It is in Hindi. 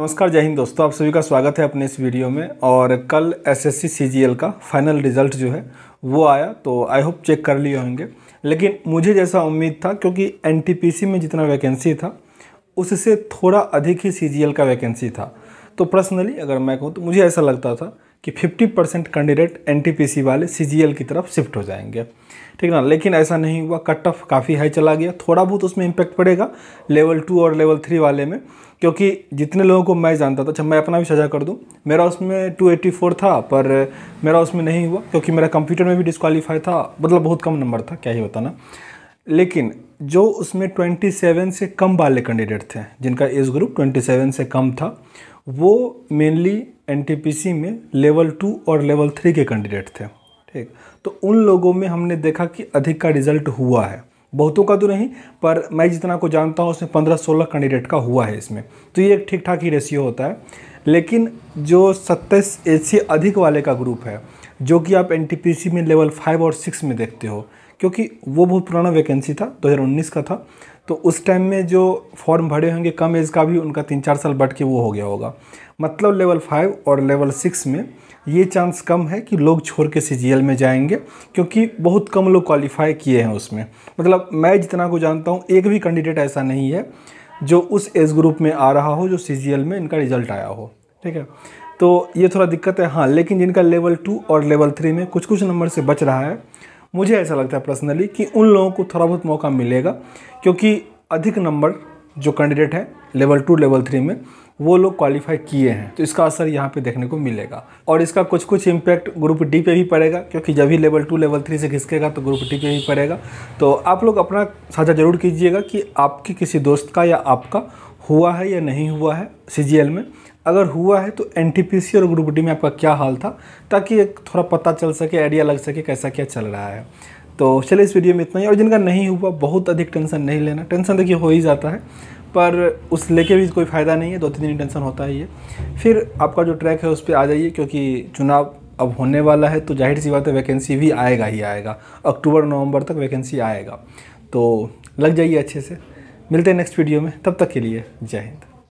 नमस्कार जय हिंद दोस्तों आप सभी का स्वागत है अपने इस वीडियो में और कल एसएससी सीजीएल का फाइनल रिजल्ट जो है वो आया तो आई होप चेक कर लिए होंगे लेकिन मुझे जैसा उम्मीद था क्योंकि एनटीपीसी में जितना वैकेंसी था उससे थोड़ा अधिक ही सीजीएल का वैकेंसी था तो पर्सनली अगर मैं कहूँ तो मुझे ऐसा लगता था कि 50 परसेंट कैंडिडेट एन वाले सी की तरफ शिफ्ट हो जाएंगे ठीक ना लेकिन ऐसा नहीं हुआ कट ऑफ काफ़ी हाई चला गया थोड़ा बहुत उसमें इम्पैक्ट पड़ेगा लेवल टू और लेवल थ्री वाले में क्योंकि जितने लोगों को मैं जानता था अच्छा मैं अपना भी सजा कर दूँ मेरा उसमें 284 था पर मेरा उसमें नहीं हुआ क्योंकि मेरा कंप्यूटर में भी डिस्कवालीफाई था मतलब बहुत कम नंबर था क्या ही होता ना लेकिन जो उसमें 27 से कम वाले कैंडिडेट थे जिनका एज ग्रुप 27 से कम था वो मेनली एनटीपीसी में लेवल टू और लेवल थ्री के कैंडिडेट थे ठीक तो उन लोगों में हमने देखा कि अधिक का रिजल्ट हुआ है बहुतों का तो नहीं पर मैं जितना को जानता हूँ उसमें पंद्रह सोलह कैंडिडेट का हुआ है इसमें तो ये एक ठीक ठाक ही रेशियो होता है लेकिन जो सत्ताईस एज से अधिक वाले का ग्रुप है जो कि आप एन में लेवल फाइव और सिक्स में देखते हो क्योंकि वो बहुत पुराना वैकेंसी था 2019 का था तो उस टाइम में जो फॉर्म भरे होंगे कम एज का भी उनका तीन चार साल बढ़ के वो हो गया होगा मतलब लेवल फाइव और लेवल सिक्स में ये चांस कम है कि लोग छोड़ के सी में जाएंगे क्योंकि बहुत कम लोग क्वालिफाई किए हैं उसमें मतलब मैं जितना को जानता हूँ एक भी कैंडिडेट ऐसा नहीं है जो उस एज ग्रुप में आ रहा हो जो सी में इनका रिजल्ट आया हो ठीक है तो ये थोड़ा दिक्कत है हाँ लेकिन जिनका लेवल टू और लेवल थ्री में कुछ कुछ नंबर से बच रहा है मुझे ऐसा लगता है पर्सनली कि उन लोगों को थोड़ा बहुत मौका मिलेगा क्योंकि अधिक नंबर जो कैंडिडेट है लेवल टू लेवल थ्री में वो लोग क्वालिफाई किए हैं तो इसका असर यहाँ पे देखने को मिलेगा और इसका कुछ कुछ इम्पैक्ट ग्रुप डी पे भी पड़ेगा क्योंकि जब भी लेवल टू लेवल थ्री से घिसकेगा तो ग्रुप डी पे भी पड़ेगा तो आप लोग अपना साझा जरूर कीजिएगा कि आपके किसी दोस्त का या आपका हुआ है या नहीं हुआ है सी में अगर हुआ है तो एन और ग्रुप डी में आपका क्या हाल था ताकि एक थोड़ा पता चल सके आइडिया लग सके कैसा क्या चल रहा है तो चलिए इस वीडियो में इतना ही और जिनका नहीं हुआ बहुत अधिक टेंशन नहीं लेना टेंशन देखिए हो ही जाता है पर उस लेके भी कोई फ़ायदा नहीं है दो तीन दिन टेंशन होता ही है फिर आपका जो ट्रैक है उस पर आ जाइए क्योंकि चुनाव अब होने वाला है तो जाहिर सी बात है वैकेंसी भी आएगा ही आएगा अक्टूबर नवंबर तक वैकेंसी आएगा तो लग जाइए अच्छे से मिलते हैं नेक्स्ट वीडियो में तब तक के लिए जय हिंद